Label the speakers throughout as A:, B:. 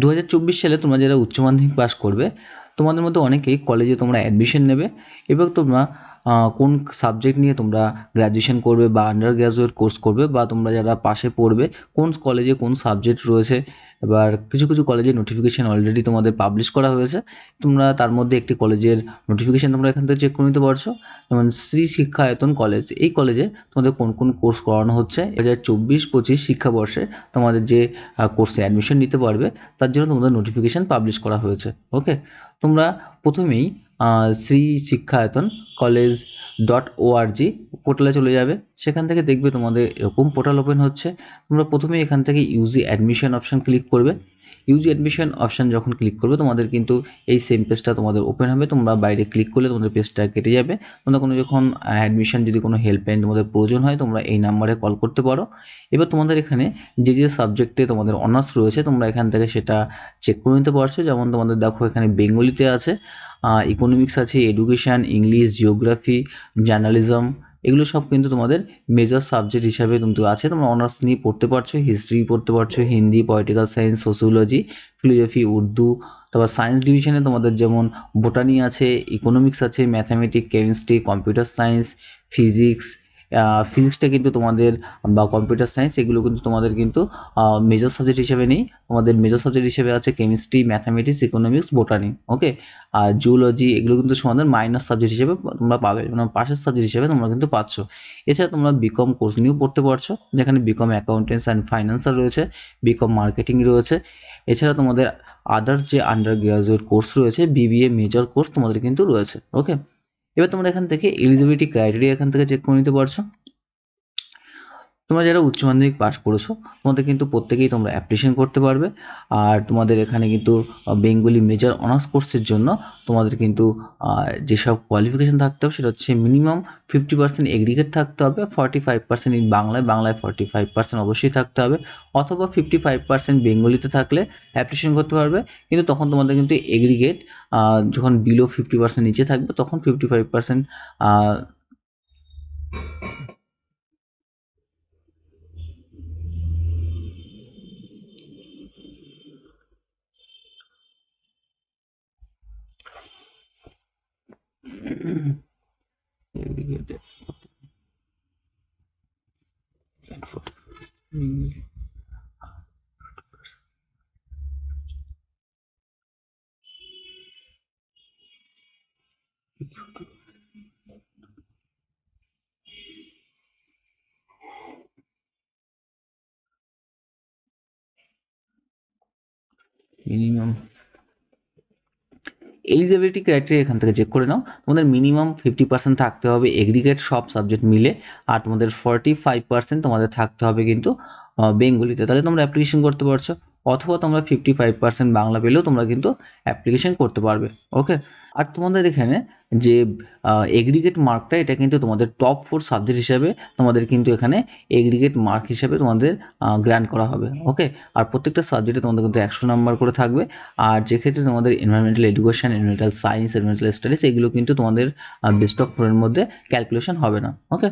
A: দু সালে তোমরা যারা উচ্চ মাধ্যমিক পাস করবে তোমাদের মধ্যে অনেকেই কলেজে তোমরা অ্যাডমিশন নেবে এবং তোমরা কোন সাবজেক্ট নিয়ে তোমরা গ্র্যাজুয়েশন করবে বা আন্ডার গ্র্যাজুয়েট কোর্স করবে বা তোমরা যারা পাশে পড়বে কোন কলেজে কোন সাবজেক্ট রয়েছে এবার কিছু কিছু কলেজের নোটিফিকেশান অলরেডি তোমাদের পাবলিশ করা হয়েছে তোমরা তার মধ্যে একটি কলেজের নোটিফিকেশান তোমরা এখান থেকে চেক করে নিতে পারছো যেমন শ্রী শিক্ষায়তন কলেজ এই কলেজে তোমাদের কোন কোন কোর্স করানো হচ্ছে দু হাজার চব্বিশ পঁচিশ শিক্ষাবর্ষে তোমাদের যে কোর্সে অ্যাডমিশন নিতে পারবে তার জন্য তোমাদের নোটিফিকেশান পাবলিশ করা হয়েছে ওকে তোমরা প্রথমেই Shri Shikshayatan college dot O R G পোর্টালে চলে যাবে সেখান থেকে দেখবে তোমাদের এরকম পোর্টাল ওপেন হচ্ছে তোমরা প্রথমে এখান থেকে ইউজি অ্যাডমিশন অপশান ক্লিক করবে ইউজি অ্যাডমিশন অপশান যখন ক্লিক করবে তোমাদের কিন্তু এই সেম পেজটা তোমাদের ওপেন হবে তোমরা বাইরে ক্লিক করলে তোমাদের পেজটা কেটে যাবে তোমরা কোনো যখন অ্যাডমিশন যদি কোনো হেল্পলাইন তোমাদের প্রয়োজন হয় তোমরা এই নাম্বারে কল করতে পারো এবার তোমাদের এখানে যে যে সাবজেক্টে তোমাদের অনার্স রয়েছে তোমরা এখান থেকে সেটা চেক করে নিতে পারছো যেমন তোমাদের দেখো এখানে বেঙ্গলিতে আছে ইকোনমিক্স আছে এডুকেশান ইংলিশ জিওগ্রাফি জার্নালিজম এগুলো সব কিন্তু তোমাদের মেজর সাবজেক্ট হিসাবে কিন্তু আছে তোমরা অনার্স নিয়ে পড়তে পারছো হিস্ট্রি পড়তে পারছো Hindi political science sociology philosophy Urdu তারপর সায়েন্স ডিভিশনে তোমাদের যেমন বোটানি আছে ইকোনমিক্স আছে mathematics chemistry computer science physics ফিজিক্সটা কিন্তু তোমাদের বা কম্পিউটার সায়েন্স এগুলো কিন্তু তোমাদের কিন্তু মেজর সাবজেক্ট হিসেবে নেই তোমাদের মেজর সাবজেক্ট হিসেবে আছে chemistry mathematics economics botany okay আর জুলজি এগুলো কিন্তু তোমাদের মাইনাস সাবজেক্ট হিসেবে তোমরা পাবে মানে পাশের সাবজেক্ট হিসেবে তোমরা কিন্তু পাচ্ছ এছাড়া তোমরা বিকম কোর্স নিয়েও পড়তে পারছো যেখানে বিকম অ্যাকাউন্টেন্স অ্যান্ড ফাইন্যান্সার রয়েছে বিকম মার্কেটিং রয়েছে এছাড়া তোমাদের আদার যে আন্ডার গ্রাজুয়েট কোর্স রয়েছে বিবিএ মেজর কোর্স তোমাদের কিন্তু রয়েছে ওকে এবার তোমরা এখান থেকে eligibility criteria এখান থেকে চেক করে নিতে পারছো তোমরা যারা উচ্চ মাধ্যমিক পাশ করেছো তোমাদের কিন্তু প্রত্যেকেই তোমরা অ্যাপ্লিকেশন করতে পারবে আর তোমাদের এখানে কিন্তু বেঙ্গলি মেজর অনার্স কোর্সের জন্য তোমাদের কিন্তু যেসব কোয়ালিফিকেশান থাকতে হবে সেটা হচ্ছে মিনিমাম ফিফটি পার্সেন্ট এগ্রিগেট থাকতে হবে ফর্টি ফাইভ পার্সেন্ট ইন বাংলায় বাংলায় ফর্টি ফাইভ পার্সেন্ট অবশ্যই থাকতে হবে অথবা ফিফটি ফাইভ পার্সেন্ট বেঙ্গলিতে থাকলে অ্যাপ্লিকেশন করতে পারবে কিন্তু তখন তোমাদের কিন্তু এগ্রিগেট যখন বিলো ফিফটি পার্সেন্ট নিচে থাকবে তখন fifty five percent navigator info minimum eligibility criteria এখান থেকে চেক করে নাও তোমাদের মিনিমাম ফিফটি পার্সেন্ট থাকতে হবে এগ্রিগেট সব সাবজেক্ট মিলে আর তোমাদের ফর্টি ফাইভ পার্সেন্ট তোমাদের থাকতে হবে কিন্তু বেঙ্গলিতে তাহলে তোমরা অ্যাপ্লিকেশন করতে পারছো অথবা তোমরা ফিফটি ফাইভ পার্সেন্ট বাংলা পেলেও তোমরা কিন্তু অ্যাপ্লিকেশন করতে পারবে ওকে আর তোমাদের এখানে যে এগ্রিগেট মার্কটা এটা কিন্তু তোমাদের টপ ফোর সাবজেক্ট হিসাবে তোমাদের কিন্তু এখানে এগ্রিগেট মার্ক হিসাবে তোমাদের গ্র্যান্ড করা হবে ওকে আর প্রত্যেকটা সাবজেক্টে তোমাদের কিন্তু একশো নাম্বার করে থাকবে আর যেক্ষেত্রে তোমাদের environmental education environmental science environmental studies এগুলো কিন্তু তোমাদের বেস্ট অফ ফোরের মধ্যে ক্যালকুলেশন হবে না ওকে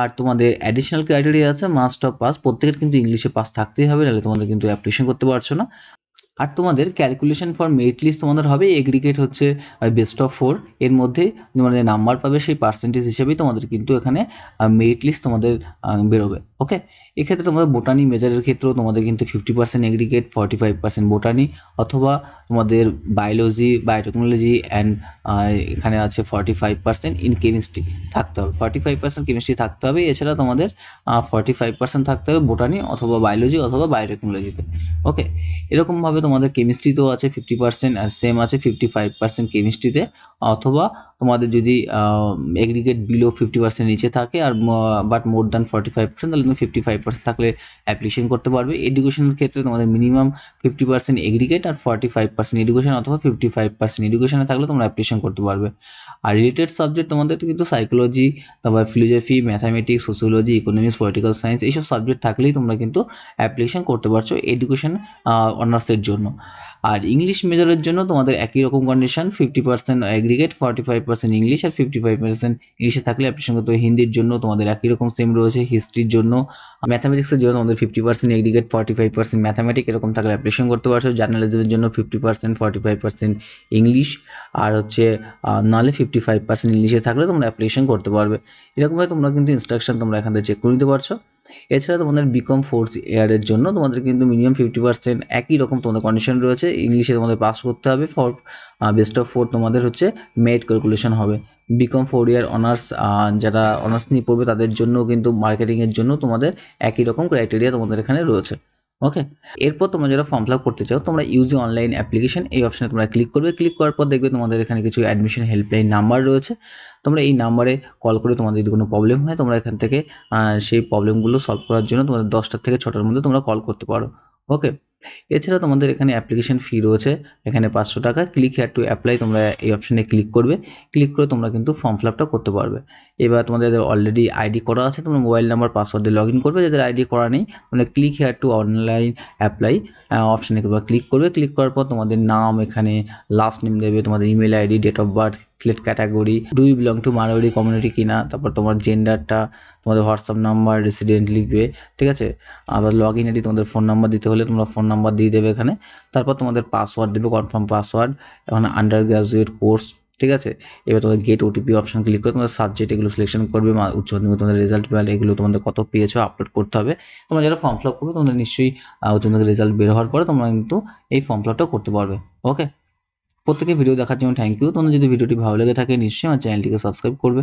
A: আর তোমাদের অ্যাডিশনাল ক্রাইটেরিয়া আছে মাস্ট অফ পাস প্রত্যেকের কিন্তু ইংলিশে পাস থাকতেই হবে নাহলে তোমাদের কিন্তু অ্যাপ্লিকেশন করতে পারছো না আর তোমাদের ক্যালকুলেশন ফর মেরিট লিস্ট তোমাদের হবে এগ্রিগেট হচ্ছে বেস্ট অফ ফোর এর মধ্যে তোমাদের নাম্বার পাবে সেই পার্সেন্টেজ হিসেবেই তোমাদের কিন্তু এখানে মেরিট লিস্ট তোমাদের বেরোবে ওকে এক্ষেত্রে তোমাদের বোটানি মেজারের ক্ষেত্রেও তোমাদের কিন্তু fifty percent aggregate forty five percent botany অথবা তোমাদের বায়োলজি বায়োটেকনোলজি অ্যান্ড এখানে আছে forty five percent in chemistry থাকতে হবে ফর্টি ফাইভ পার্সেন্ট কেমিস্ট্রি থাকতে হবে এছাড়া তোমাদের ফর্টি ফাইভ পার্সেন্ট থাকতে হবে বোটানি অথবা বায়োলজি অথবা বায়োটেকনোলজিতে ওকে এরকমভাবে তোমাদের কেমিস্ট্রিতেও আছে ফিফটি পার্সেন্ট আর সেম আছে ফিফটি ফাইভ পার্সেন্ট কেমিস্ট্রিতে অথবা তোমাদের যদি এগ্রিগেট বিলো ফিফটি পার্সেন্ট নিচে থাকে আর but more than forty five percent তাহলে তুমি ফিফটি ফাইভ পার্সেন্ট থাকলে অ্যাপ্লিকেশন করতে পারবে এডুকেশনের ক্ষেত্রে তোমাদের মিনিমাম ফিফটি পার্সেন্ট এগ্রিগেট আর ফর্টি ফাইভ পার্সেন্ট এডুকেশন অথবা ফিফটি ফাইভ পার্সেন্ট এডুকেশনে থাকলে তোমরা অ্যাপ্লিকেশন করতে পারবে আর রিলেটেড সাবজেক্ট তোমাদের কিন্তু সাইকোলজি তারপর philosophy mathematics sociology economics political science এইসব সাবজেক্ট থাকলেই তোমরা কিন্তু অ্যাপ্লিকেশন করতে পারছো এডুকেশন অনার্সের জন্য আর ইংলিশ মেজরের জন্য তোমাদের একই রকম condition fifty percent aggregate forty five percent English আর ফিফটি ফাইভ পার্সেন্ট ইংলিশে থাকলে আপনি সঙ্গত হিন্দির জন্য তোমাদের একই রকম সেম রয়েছে হিস্ট্রির জন্য ম্যাথামেটিক্সের জন্য তোমাদের fifty percent aggregate forty five percent mathematic এরকম থাকলে অ্যাপ্লিকেশন করতে পারছো জার্নালিজমের জন্য fifty percent forty five percent English আর হচ্ছে নাহলে ফিফটি ফাইভ পার্সেন্ট ইংলিশে থাকলে তোমরা অ্যাপ্লিকেশন করতে পারবে এরকমভাবে তোমরা কিন্তু ইনস্ট্রাকশন তোমরা এখান থেকে চেক করে নিতে পারছো এছাড়া তোমাদের বিকম ফোর্থ ইয়ারের জন্য তোমাদের কিন্তু মিনিমাম ফিফটি পার্সেন্ট একই রকম তোমাদের কন্ডিশন রয়েছে ইংলিশে তোমাদের পাস করতে হবে ফর বেস্ট অফ ফোর তোমাদের হচ্ছে মেড ক্যালকুলেশন হবে বিকম ফোর ইয়ার অনার্স যারা অনার্স নিয়ে পড়বে তাদের জন্য কিন্তু মার্কেটিংয়ের জন্য তোমাদের একই রকম ক্রাইটেরিয়া তোমাদের এখানে রয়েছে ওকে এরপর তোমরা যারা ফর্ম ফিল আপ করতে চাও তোমরা ইউজি অনলাইন অ্যাপ্লিকেশন এই অপশানে তোমরা ক্লিক করবে ক্লিক করার পর দেখবে তোমাদের এখানে কিছু অ্যাডমিশন হেল্পলাইন নাম্বার রয়েছে তোমরা এই নাম্বারে কল করে তোমাদের যদি কোনো প্রবলেম হয় তোমরা এখান থেকে সেই প্রবলেমগুলো সলভ করার জন্য তোমাদের দশটার থেকে ছটার মধ্যে তোমরা কল করতে পারো ওকে এছাড়া তোমাদের এখানে অ্যাপ্লিকেশন ফি রয়েছে এখানে পাঁচশো টাকা ক্লিক হেয়ার টু অ্যাপ্লাই তোমরা এই অপশানে ক্লিক করবে ক্লিক করে তোমরা কিন্তু ফর্ম ফিল করতে পারবে এবার তোমাদের অলরেডি আইডি করা আছে তোমরা মোবাইল নাম্বার পাসওয়ার্ডে লগ ইন করবে যাদের আইডি করা নেই তোমরা click here to online apply অপশানে তোমরা ক্লিক করবে ক্লিক করার পর তোমাদের নাম এখানে লাস্ট নেম দেবে তোমাদের email ID date of birth ফ্লেট category do you belong to Marwari community কিনা তারপর তোমার জেন্ডারটা তোমাদের হোয়াটসঅ্যাপ নাম্বার রেসিডেন্ট লিখবে ঠিক আছে আবার লগ ইন আইডি তোমাদের ফোন নাম্বার দিতে হলে তোমরা ফোন নাম্বার দিয়ে দেবে এখানে তারপর তোমাদের পাসওয়ার্ড দেবে কনফার্ম পাসওয়ার্ড এখন আন্ডার গ্রাজুয়েট কোর্স ঠিক আছে এবার তোমাদের গেট ওটিপি অপশন ক্লিক করে তোমাদের সাবজেক্ট এগুলো সিলেকশন করবে উচ্চ মাধ্যমিক তোমাদের রেজাল্ট বেরোলে এগুলো তোমাদের কত পেয়েছো আপলোড করতে হবে তোমরা যারা ফর্ম ফিল করবে তোমাদের নিশ্চয়ই তোমাদের রেজাল্ট বের হওয়ার পরে তোমরা কিন্তু এই ফর্ম ফিল করতে পারবে ওকে প্রত্যেকের ভিডিও দেখার জন্য থ্যাংক ইউ তোমাদের যদি ভিডিওটি ভালো লেগে থাকে নিশ্চয়ই আমার চ্যানেলটিকে সাবস্ক্রাইব করবে